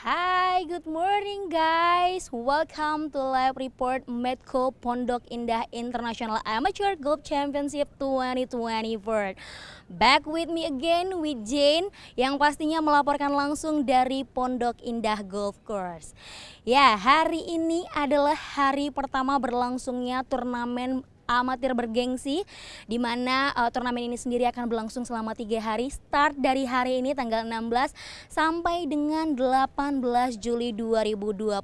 Hai, good morning guys. Welcome to Live Report Medco Pondok Indah International Amateur Golf Championship 2024. Back with me again with Jane yang pastinya melaporkan langsung dari Pondok Indah Golf Course. Ya, hari ini adalah hari pertama berlangsungnya turnamen amatir bergengsi di mana uh, turnamen ini sendiri akan berlangsung selama tiga hari start dari hari ini tanggal 16 sampai dengan 18 Juli 2024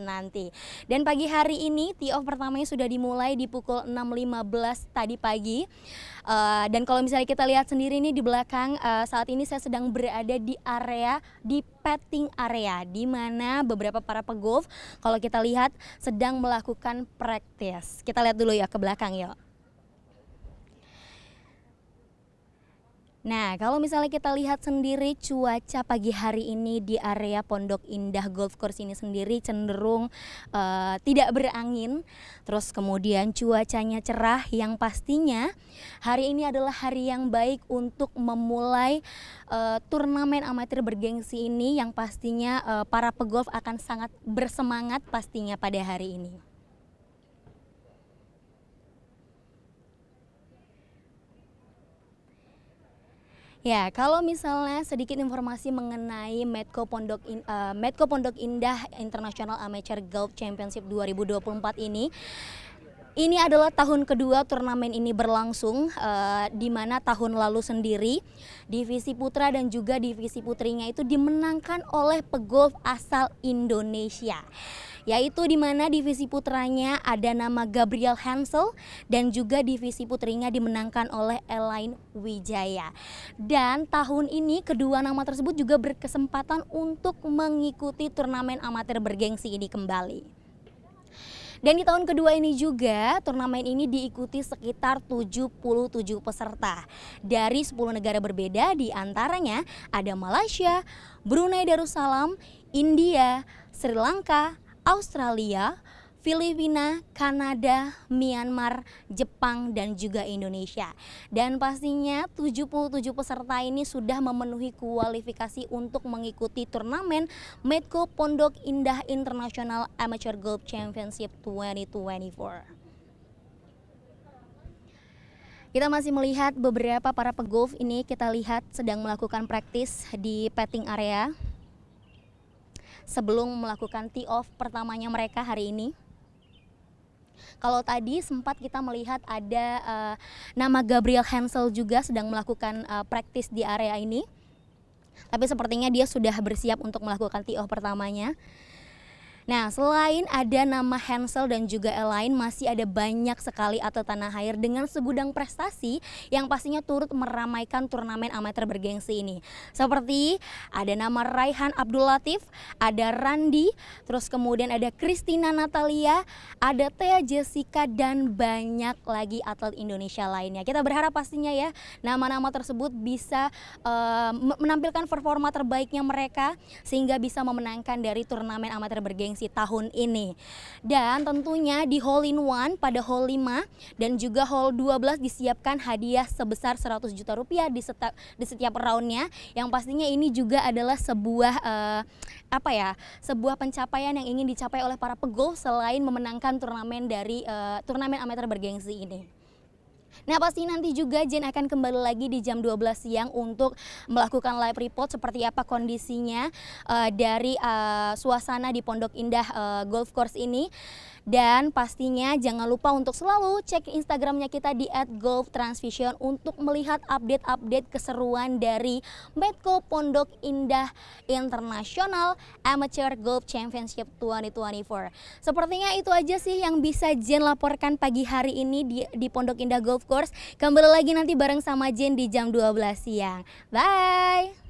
nanti. Dan pagi hari ini tee off pertamanya sudah dimulai di pukul 6.15 tadi pagi. Uh, dan kalau misalnya kita lihat sendiri ini di belakang uh, saat ini saya sedang berada di area di petting area di mana beberapa para pegolf kalau kita lihat sedang melakukan praktis. Kita lihat dulu ya ke belakang yuk. Nah, kalau misalnya kita lihat sendiri cuaca pagi hari ini di area Pondok Indah Golf Course ini sendiri cenderung uh, tidak berangin, terus kemudian cuacanya cerah yang pastinya hari ini adalah hari yang baik untuk memulai uh, turnamen amatir bergengsi ini yang pastinya uh, para pegolf akan sangat bersemangat pastinya pada hari ini. Ya, kalau misalnya sedikit informasi mengenai Medco Pondok In, uh, eh, Medco Pondok Indah International Amateur Golf Championship 2024 ini ini adalah tahun kedua turnamen ini berlangsung, uh, di mana tahun lalu sendiri divisi putra dan juga divisi putrinya itu dimenangkan oleh pegolf asal Indonesia. Yaitu di mana divisi putranya ada nama Gabriel Hansel dan juga divisi putrinya dimenangkan oleh Elaine Wijaya. Dan tahun ini kedua nama tersebut juga berkesempatan untuk mengikuti turnamen amatir bergengsi ini kembali. Dan di tahun kedua ini juga turnamen ini diikuti sekitar 77 peserta dari 10 negara berbeda di antaranya ada Malaysia, Brunei Darussalam, India, Sri Lanka, Australia, Filipina, Kanada, Myanmar, Jepang, dan juga Indonesia. Dan pastinya 77 peserta ini sudah memenuhi kualifikasi untuk mengikuti turnamen Medco Pondok Indah International Amateur Golf Championship 2024. Kita masih melihat beberapa para pegolf ini kita lihat sedang melakukan praktis di petting area sebelum melakukan tee off pertamanya mereka hari ini. Kalau tadi sempat kita melihat ada uh, nama Gabriel Hansel juga sedang melakukan uh, praktis di area ini. Tapi sepertinya dia sudah bersiap untuk melakukan TO pertamanya. Nah, selain ada nama Hansel dan juga Elaine, masih ada banyak sekali atlet tanah air dengan segudang prestasi yang pastinya turut meramaikan turnamen amatir bergengsi ini. Seperti ada nama Raihan Abdul Latif, ada Randi, terus kemudian ada Christina Natalia, ada Thea Jessica dan banyak lagi atlet Indonesia lainnya. Kita berharap pastinya ya nama-nama tersebut bisa uh, menampilkan performa terbaiknya mereka sehingga bisa memenangkan dari turnamen amatir bergengsi bergengsi tahun ini. Dan tentunya di hall in one pada hall 5 dan juga hole 12 disiapkan hadiah sebesar 100 juta rupiah di setiap di setiap roundnya yang pastinya ini juga adalah sebuah uh, apa ya sebuah pencapaian yang ingin dicapai oleh para pegolf selain memenangkan turnamen dari uh, turnamen amatir bergengsi ini. Nah pasti nanti juga Jen akan kembali lagi di jam 12 siang untuk melakukan live report seperti apa kondisinya uh, dari uh, suasana di Pondok Indah uh, Golf Course ini. Dan pastinya jangan lupa untuk selalu cek Instagramnya kita di @golftransvision untuk melihat update-update keseruan dari Medco Pondok Indah International Amateur Golf Championship 2024. Sepertinya itu aja sih yang bisa Jen laporkan pagi hari ini di, di Pondok Indah Golf Course. Kembali lagi nanti bareng sama Jen di jam 12 siang. Bye!